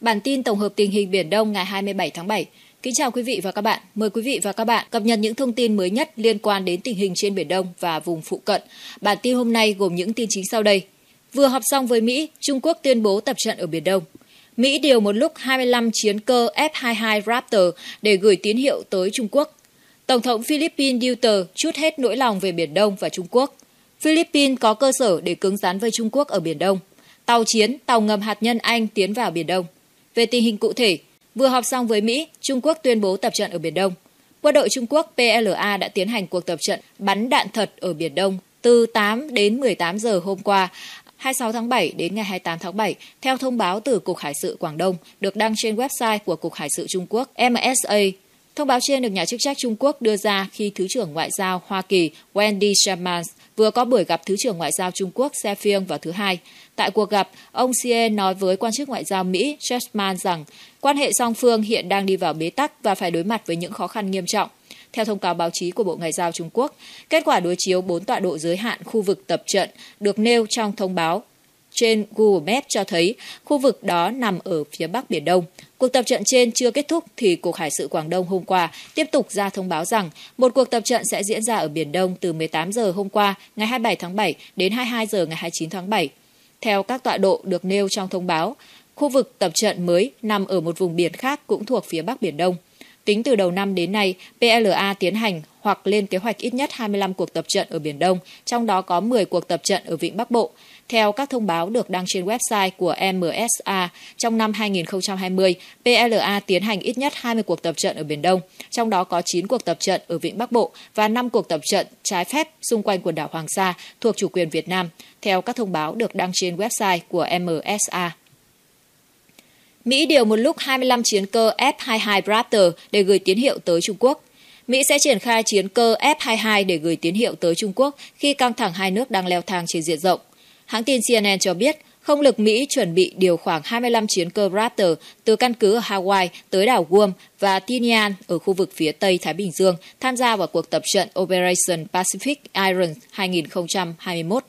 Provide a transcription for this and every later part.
Bản tin tổng hợp tình hình Biển Đông ngày 27 tháng 7. Kính chào quý vị và các bạn. Mời quý vị và các bạn cập nhật những thông tin mới nhất liên quan đến tình hình trên Biển Đông và vùng phụ cận. Bản tin hôm nay gồm những tin chính sau đây. Vừa họp xong với Mỹ, Trung Quốc tuyên bố tập trận ở Biển Đông. Mỹ điều một lúc 25 chiến cơ F-22 Raptor để gửi tín hiệu tới Trung Quốc. Tổng thống Philippines Duterte chút hết nỗi lòng về Biển Đông và Trung Quốc. Philippines có cơ sở để cứng rắn với Trung Quốc ở Biển Đông. Tàu chiến, tàu ngầm hạt nhân Anh tiến vào Biển Đông về tình hình cụ thể, vừa họp xong với Mỹ, Trung Quốc tuyên bố tập trận ở Biển Đông. Quân đội Trung Quốc PLA đã tiến hành cuộc tập trận bắn đạn thật ở Biển Đông từ 8 đến 18 giờ hôm qua, 26 tháng 7 đến ngày 28 tháng 7, theo thông báo từ Cục Hải sự Quảng Đông được đăng trên website của Cục Hải sự Trung Quốc MSA. Thông báo trên được nhà chức trách Trung Quốc đưa ra khi Thứ trưởng Ngoại giao Hoa Kỳ Wendy Sherman vừa có buổi gặp Thứ trưởng Ngoại giao Trung Quốc Xe Phiêng vào thứ Hai. Tại cuộc gặp, ông Xie nói với quan chức Ngoại giao Mỹ Chessman rằng quan hệ song phương hiện đang đi vào bế tắc và phải đối mặt với những khó khăn nghiêm trọng. Theo thông cáo báo chí của Bộ Ngoại giao Trung Quốc, kết quả đối chiếu 4 tọa độ giới hạn khu vực tập trận được nêu trong thông báo trên Google Maps cho thấy khu vực đó nằm ở phía Bắc Biển Đông, Cuộc tập trận trên chưa kết thúc thì Cục Hải sự Quảng Đông hôm qua tiếp tục ra thông báo rằng một cuộc tập trận sẽ diễn ra ở Biển Đông từ 18 giờ hôm qua ngày 27 tháng 7 đến 22 giờ ngày 29 tháng 7. Theo các tọa độ được nêu trong thông báo, khu vực tập trận mới nằm ở một vùng biển khác cũng thuộc phía Bắc Biển Đông. Tính từ đầu năm đến nay, PLA tiến hành hoặc lên kế hoạch ít nhất 25 cuộc tập trận ở Biển Đông, trong đó có 10 cuộc tập trận ở Vịnh Bắc Bộ. Theo các thông báo được đăng trên website của MSA, trong năm 2020, PLA tiến hành ít nhất 20 cuộc tập trận ở Biển Đông, trong đó có 9 cuộc tập trận ở Vịnh Bắc Bộ và 5 cuộc tập trận trái phép xung quanh quần đảo Hoàng Sa thuộc chủ quyền Việt Nam, theo các thông báo được đăng trên website của MSA. Mỹ điều một lúc 25 chiến cơ F-22 Raptor để gửi tín hiệu tới Trung Quốc. Mỹ sẽ triển khai chiến cơ F-22 để gửi tín hiệu tới Trung Quốc khi căng thẳng hai nước đang leo thang trên diện rộng. Hãng tin CNN cho biết, không lực Mỹ chuẩn bị điều khoảng 25 chiến cơ Raptor từ căn cứ ở Hawaii tới đảo Guam và Tinian ở khu vực phía Tây Thái Bình Dương tham gia vào cuộc tập trận Operation Pacific Iron 2021.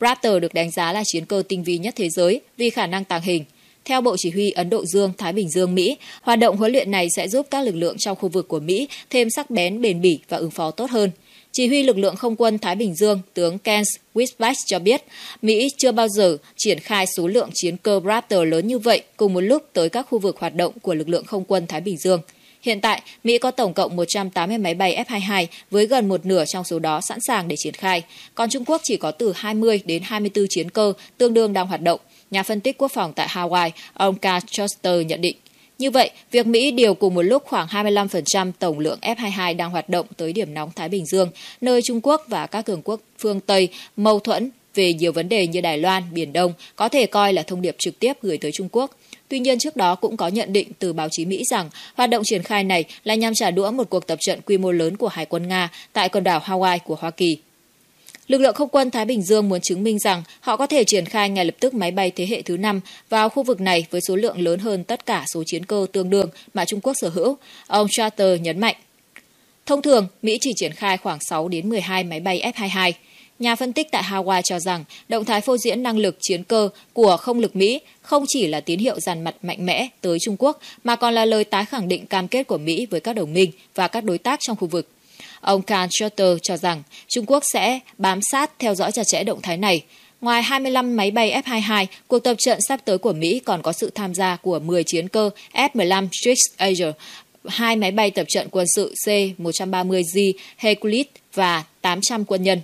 Raptor được đánh giá là chiến cơ tinh vi nhất thế giới vì khả năng tàng hình. Theo Bộ Chỉ huy Ấn Độ Dương Thái Bình Dương Mỹ, hoạt động huấn luyện này sẽ giúp các lực lượng trong khu vực của Mỹ thêm sắc bén bền bỉ và ứng phó tốt hơn. Chỉ huy lực lượng không quân Thái Bình Dương, tướng Ken Whitback cho biết, Mỹ chưa bao giờ triển khai số lượng chiến cơ Raptor lớn như vậy cùng một lúc tới các khu vực hoạt động của lực lượng không quân Thái Bình Dương. Hiện tại, Mỹ có tổng cộng 180 máy bay F-22 với gần một nửa trong số đó sẵn sàng để triển khai, còn Trung Quốc chỉ có từ 20 đến 24 chiến cơ tương đương đang hoạt động, nhà phân tích quốc phòng tại Hawaii, ông K. Chester nhận định. Như vậy, việc Mỹ điều cùng một lúc khoảng 25% tổng lượng F-22 đang hoạt động tới điểm nóng Thái Bình Dương, nơi Trung Quốc và các cường quốc phương Tây mâu thuẫn về nhiều vấn đề như Đài Loan, Biển Đông có thể coi là thông điệp trực tiếp gửi tới Trung Quốc. Tuy nhiên trước đó cũng có nhận định từ báo chí Mỹ rằng hoạt động triển khai này là nhằm trả đũa một cuộc tập trận quy mô lớn của Hải quân Nga tại quần đảo Hawaii của Hoa Kỳ Lực lượng không quân Thái Bình Dương muốn chứng minh rằng họ có thể triển khai ngay lập tức máy bay thế hệ thứ 5 vào khu vực này với số lượng lớn hơn tất cả số chiến cơ tương đương mà Trung Quốc sở hữu, ông Charter nhấn mạnh. Thông thường, Mỹ chỉ triển khai khoảng 6 đến 12 máy bay F-22. Nhà phân tích tại Hawaii cho rằng động thái phô diễn năng lực chiến cơ của không lực Mỹ không chỉ là tín hiệu dàn mặt mạnh mẽ tới Trung Quốc mà còn là lời tái khẳng định cam kết của Mỹ với các đồng minh và các đối tác trong khu vực Ông Khan Shorter cho rằng Trung Quốc sẽ bám sát theo dõi chặt chẽ động thái này. Ngoài 25 máy bay F-22, cuộc tập trận sắp tới của Mỹ còn có sự tham gia của 10 chiến cơ F-15 Strix Ager, hai máy bay tập trận quân sự C-130J Hercules và 800 quân nhân.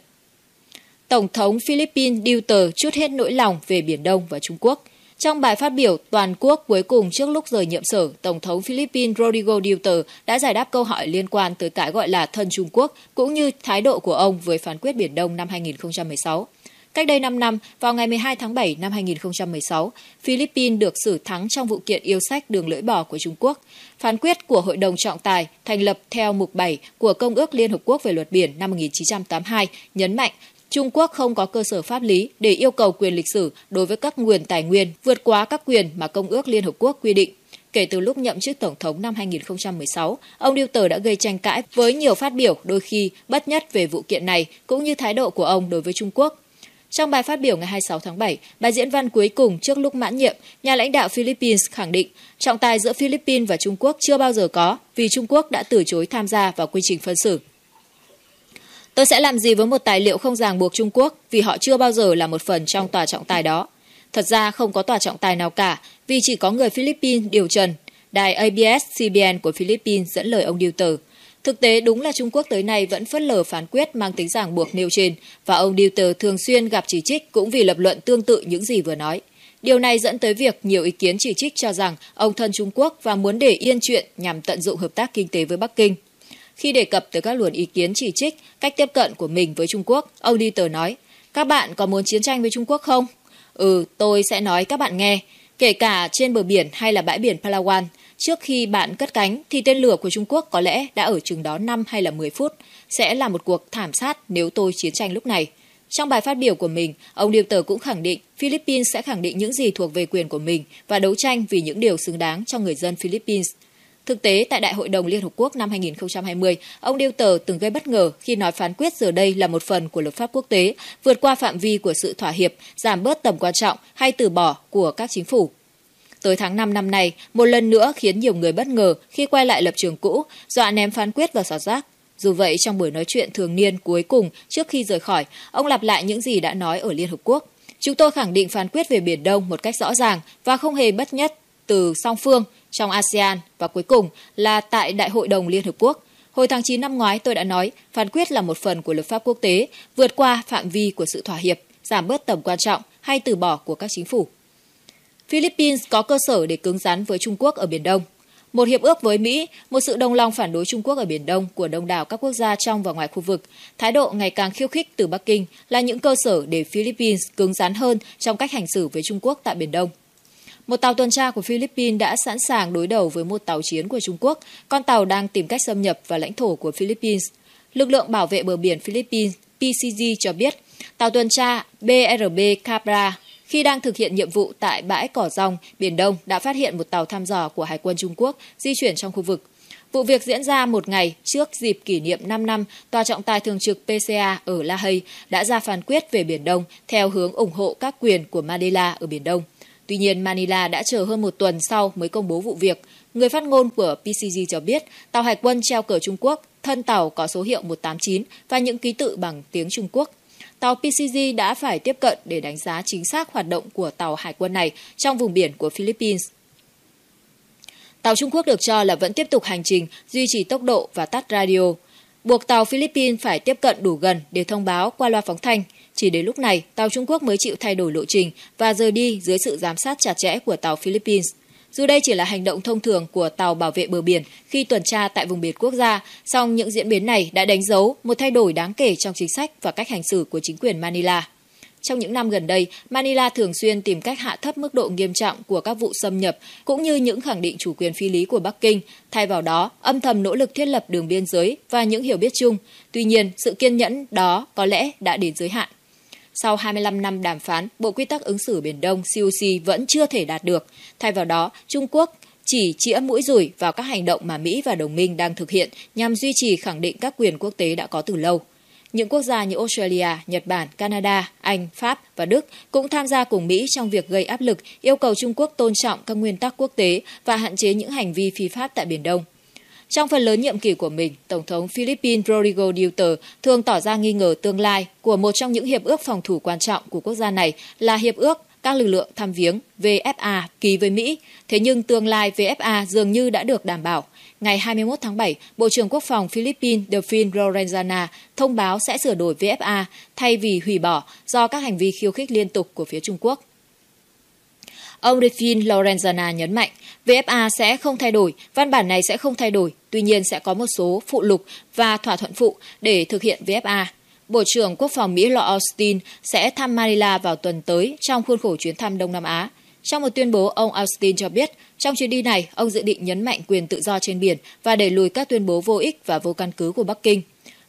Tổng thống Philippines Duterte chút hết nỗi lòng về Biển Đông và Trung Quốc – trong bài phát biểu toàn quốc cuối cùng trước lúc rời nhiệm sở, Tổng thống Philippines Rodrigo Duterte đã giải đáp câu hỏi liên quan tới cái gọi là thân Trung Quốc cũng như thái độ của ông với phán quyết Biển Đông năm 2016. Cách đây 5 năm, vào ngày 12 tháng 7 năm 2016, Philippines được xử thắng trong vụ kiện yêu sách đường lưỡi bò của Trung Quốc. Phán quyết của Hội đồng Trọng tài thành lập theo mục 7 của Công ước Liên Hợp Quốc về luật biển năm 1982 nhấn mạnh Trung Quốc không có cơ sở pháp lý để yêu cầu quyền lịch sử đối với các nguồn tài nguyên vượt quá các quyền mà Công ước Liên Hợp Quốc quy định. Kể từ lúc nhậm chức Tổng thống năm 2016, ông Duterte đã gây tranh cãi với nhiều phát biểu đôi khi bất nhất về vụ kiện này cũng như thái độ của ông đối với Trung Quốc. Trong bài phát biểu ngày 26 tháng 7, bài diễn văn cuối cùng trước lúc mãn nhiệm, nhà lãnh đạo Philippines khẳng định trọng tài giữa Philippines và Trung Quốc chưa bao giờ có vì Trung Quốc đã từ chối tham gia vào quy trình phân xử. Tôi sẽ làm gì với một tài liệu không ràng buộc Trung Quốc vì họ chưa bao giờ là một phần trong tòa trọng tài đó. Thật ra không có tòa trọng tài nào cả vì chỉ có người Philippines điều trần. Đài ABS-CBN của Philippines dẫn lời ông Deuter. Thực tế đúng là Trung Quốc tới nay vẫn phớt lờ phán quyết mang tính ràng buộc nêu trên và ông Deuter thường xuyên gặp chỉ trích cũng vì lập luận tương tự những gì vừa nói. Điều này dẫn tới việc nhiều ý kiến chỉ trích cho rằng ông thân Trung Quốc và muốn để yên chuyện nhằm tận dụng hợp tác kinh tế với Bắc Kinh. Khi đề cập tới các luồng ý kiến chỉ trích cách tiếp cận của mình với Trung Quốc, ông Dieter nói, các bạn có muốn chiến tranh với Trung Quốc không? Ừ, tôi sẽ nói các bạn nghe. Kể cả trên bờ biển hay là bãi biển Palawan, trước khi bạn cất cánh thì tên lửa của Trung Quốc có lẽ đã ở chừng đó 5 hay là 10 phút, sẽ là một cuộc thảm sát nếu tôi chiến tranh lúc này. Trong bài phát biểu của mình, ông Điều Tờ cũng khẳng định Philippines sẽ khẳng định những gì thuộc về quyền của mình và đấu tranh vì những điều xứng đáng cho người dân Philippines. Thực tế, tại Đại hội đồng Liên Hợp Quốc năm 2020, ông Tờ từng gây bất ngờ khi nói phán quyết giờ đây là một phần của luật pháp quốc tế, vượt qua phạm vi của sự thỏa hiệp, giảm bớt tầm quan trọng hay từ bỏ của các chính phủ. Tới tháng 5 năm nay, một lần nữa khiến nhiều người bất ngờ khi quay lại lập trường cũ, dọa ném phán quyết vào sọt rác. Dù vậy, trong buổi nói chuyện thường niên cuối cùng trước khi rời khỏi, ông lặp lại những gì đã nói ở Liên Hợp Quốc. Chúng tôi khẳng định phán quyết về Biển Đông một cách rõ ràng và không hề bất nhất từ song phương – trong ASEAN và cuối cùng là tại Đại hội đồng Liên Hợp Quốc. Hồi tháng 9 năm ngoái tôi đã nói phán quyết là một phần của luật pháp quốc tế vượt qua phạm vi của sự thỏa hiệp, giảm bớt tầm quan trọng hay từ bỏ của các chính phủ. Philippines có cơ sở để cứng rắn với Trung Quốc ở Biển Đông. Một hiệp ước với Mỹ, một sự đồng lòng phản đối Trung Quốc ở Biển Đông của đông đảo các quốc gia trong và ngoài khu vực, thái độ ngày càng khiêu khích từ Bắc Kinh là những cơ sở để Philippines cứng rắn hơn trong cách hành xử với Trung Quốc tại Biển Đông. Một tàu tuần tra của Philippines đã sẵn sàng đối đầu với một tàu chiến của Trung Quốc, con tàu đang tìm cách xâm nhập vào lãnh thổ của Philippines. Lực lượng bảo vệ bờ biển Philippines PCG cho biết, tàu tuần tra BRB Capra khi đang thực hiện nhiệm vụ tại bãi Cỏ Rong, Biển Đông đã phát hiện một tàu thăm dò của Hải quân Trung Quốc di chuyển trong khu vực. Vụ việc diễn ra một ngày trước dịp kỷ niệm 5 năm Tòa trọng tài thường trực PCA ở La Hay đã ra phán quyết về Biển Đông theo hướng ủng hộ các quyền của Manila ở Biển Đông. Tuy nhiên, Manila đã chờ hơn một tuần sau mới công bố vụ việc. Người phát ngôn của PCG cho biết tàu hải quân treo cờ Trung Quốc, thân tàu có số hiệu 189 và những ký tự bằng tiếng Trung Quốc. Tàu PCG đã phải tiếp cận để đánh giá chính xác hoạt động của tàu hải quân này trong vùng biển của Philippines. Tàu Trung Quốc được cho là vẫn tiếp tục hành trình, duy trì tốc độ và tắt radio buộc tàu Philippines phải tiếp cận đủ gần để thông báo qua loa phóng thanh. Chỉ đến lúc này, tàu Trung Quốc mới chịu thay đổi lộ trình và rời đi dưới sự giám sát chặt chẽ của tàu Philippines. Dù đây chỉ là hành động thông thường của tàu bảo vệ bờ biển khi tuần tra tại vùng biển quốc gia, song những diễn biến này đã đánh dấu một thay đổi đáng kể trong chính sách và cách hành xử của chính quyền Manila. Trong những năm gần đây, Manila thường xuyên tìm cách hạ thấp mức độ nghiêm trọng của các vụ xâm nhập cũng như những khẳng định chủ quyền phi lý của Bắc Kinh, thay vào đó âm thầm nỗ lực thiết lập đường biên giới và những hiểu biết chung. Tuy nhiên, sự kiên nhẫn đó có lẽ đã đến giới hạn. Sau 25 năm đàm phán, Bộ Quy tắc ứng xử Biển Đông COC vẫn chưa thể đạt được. Thay vào đó, Trung Quốc chỉ chĩa mũi rủi vào các hành động mà Mỹ và đồng minh đang thực hiện nhằm duy trì khẳng định các quyền quốc tế đã có từ lâu. Những quốc gia như Australia, Nhật Bản, Canada, Anh, Pháp và Đức cũng tham gia cùng Mỹ trong việc gây áp lực yêu cầu Trung Quốc tôn trọng các nguyên tắc quốc tế và hạn chế những hành vi phi pháp tại Biển Đông. Trong phần lớn nhiệm kỳ của mình, Tổng thống Philippines Rodrigo Duterte thường tỏ ra nghi ngờ tương lai của một trong những hiệp ước phòng thủ quan trọng của quốc gia này là hiệp ước các lực lượng thăm viếng VFA ký với Mỹ. Thế nhưng tương lai VFA dường như đã được đảm bảo Ngày 21 tháng 7, Bộ trưởng Quốc phòng Philippines Delfin Lorenzana thông báo sẽ sửa đổi VFA thay vì hủy bỏ do các hành vi khiêu khích liên tục của phía Trung Quốc. Ông Delfin Lorenzana nhấn mạnh, VFA sẽ không thay đổi, văn bản này sẽ không thay đổi, tuy nhiên sẽ có một số phụ lục và thỏa thuận phụ để thực hiện VFA. Bộ trưởng Quốc phòng Mỹ Lord Austin sẽ thăm Manila vào tuần tới trong khuôn khổ chuyến thăm Đông Nam Á. Trong một tuyên bố, ông Austin cho biết, trong chuyến đi này, ông dự định nhấn mạnh quyền tự do trên biển và đẩy lùi các tuyên bố vô ích và vô căn cứ của Bắc Kinh.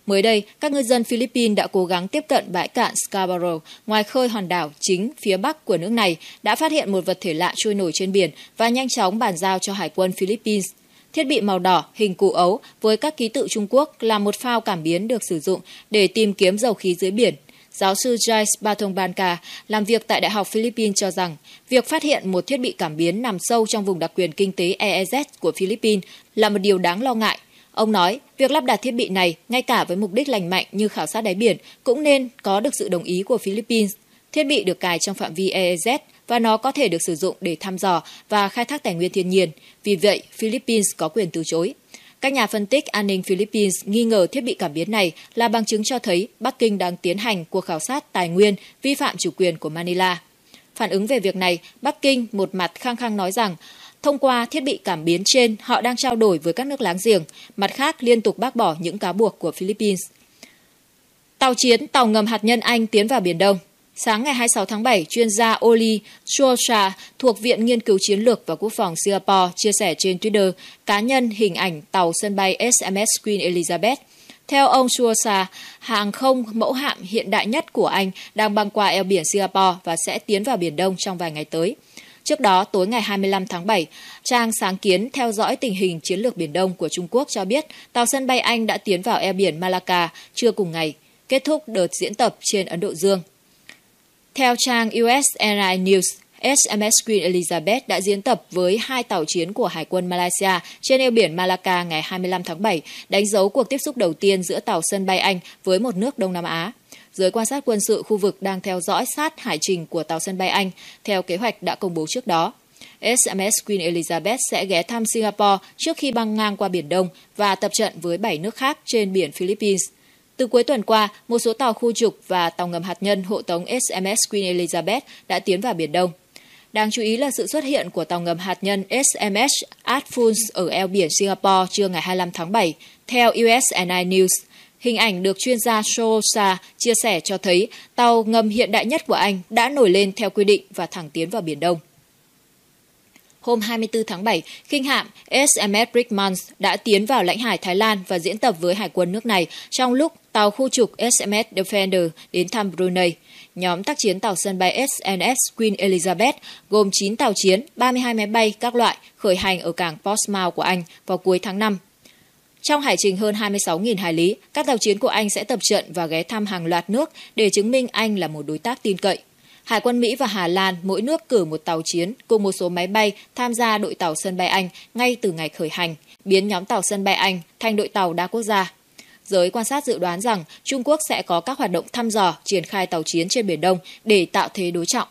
Mới đây, các ngư dân Philippines đã cố gắng tiếp cận bãi cạn Scarborough ngoài khơi hòn đảo chính phía bắc của nước này đã phát hiện một vật thể lạ trôi nổi trên biển và nhanh chóng bàn giao cho Hải quân Philippines. Thiết bị màu đỏ, hình cụ ấu với các ký tự Trung Quốc là một phao cảm biến được sử dụng để tìm kiếm dầu khí dưới biển giáo sư Jais Batong Banca làm việc tại Đại học Philippines cho rằng việc phát hiện một thiết bị cảm biến nằm sâu trong vùng đặc quyền kinh tế EEZ của Philippines là một điều đáng lo ngại. Ông nói, việc lắp đặt thiết bị này, ngay cả với mục đích lành mạnh như khảo sát đáy biển, cũng nên có được sự đồng ý của Philippines. Thiết bị được cài trong phạm vi EEZ và nó có thể được sử dụng để thăm dò và khai thác tài nguyên thiên nhiên. Vì vậy, Philippines có quyền từ chối. Các nhà phân tích an ninh Philippines nghi ngờ thiết bị cảm biến này là bằng chứng cho thấy Bắc Kinh đang tiến hành cuộc khảo sát tài nguyên vi phạm chủ quyền của Manila. Phản ứng về việc này, Bắc Kinh một mặt khăng khăng nói rằng Thông qua thiết bị cảm biến trên, họ đang trao đổi với các nước láng giềng, mặt khác liên tục bác bỏ những cáo buộc của Philippines. Tàu chiến, tàu ngầm hạt nhân Anh tiến vào Biển Đông. Sáng ngày 26 tháng 7, chuyên gia Oli Chosha thuộc Viện Nghiên cứu Chiến lược và Quốc phòng Singapore chia sẻ trên Twitter cá nhân hình ảnh tàu sân bay SMS Queen Elizabeth. Theo ông Chosha, hàng không mẫu hạm hiện đại nhất của Anh đang băng qua eo biển Singapore và sẽ tiến vào Biển Đông trong vài ngày tới. Trước đó, tối ngày 25 tháng 7, trang sáng kiến theo dõi tình hình chiến lược Biển Đông của Trung Quốc cho biết tàu sân bay Anh đã tiến vào eo biển Malacca trưa cùng ngày, kết thúc đợt diễn tập trên Ấn Độ Dương theo trang US Airline News, HMS Queen Elizabeth đã diễn tập với hai tàu chiến của Hải quân Malaysia trên eo biển Malacca ngày 25 tháng 7, đánh dấu cuộc tiếp xúc đầu tiên giữa tàu sân bay Anh với một nước Đông Nam Á. Giới quan sát quân sự khu vực đang theo dõi sát hải trình của tàu sân bay Anh, theo kế hoạch đã công bố trước đó. SMS Queen Elizabeth sẽ ghé thăm Singapore trước khi băng ngang qua Biển Đông và tập trận với bảy nước khác trên biển Philippines. Từ cuối tuần qua, một số tàu khu trục và tàu ngầm hạt nhân hộ tống SMS Queen Elizabeth đã tiến vào Biển Đông. Đáng chú ý là sự xuất hiện của tàu ngầm hạt nhân SMS Atfuls ở eo biển Singapore trưa ngày 25 tháng 7, theo USNI News. Hình ảnh được chuyên gia Shosa chia sẻ cho thấy tàu ngầm hiện đại nhất của Anh đã nổi lên theo quy định và thẳng tiến vào Biển Đông. Hôm 24 tháng 7, khinh hạm SMS Brickmans đã tiến vào lãnh hải Thái Lan và diễn tập với hải quân nước này trong lúc tàu khu trục SMS Defender đến thăm Brunei. Nhóm tác chiến tàu sân bay SNS Queen Elizabeth gồm 9 tàu chiến, 32 máy bay các loại khởi hành ở cảng Portsmouth của Anh vào cuối tháng 5 trong hải trình hơn 26.000 hải lý, các tàu chiến của Anh sẽ tập trận và ghé thăm hàng loạt nước để chứng minh Anh là một đối tác tin cậy. Hải quân Mỹ và Hà Lan mỗi nước cử một tàu chiến cùng một số máy bay tham gia đội tàu sân bay Anh ngay từ ngày khởi hành, biến nhóm tàu sân bay Anh thành đội tàu đa quốc gia. Giới quan sát dự đoán rằng Trung Quốc sẽ có các hoạt động thăm dò, triển khai tàu chiến trên Biển Đông để tạo thế đối trọng.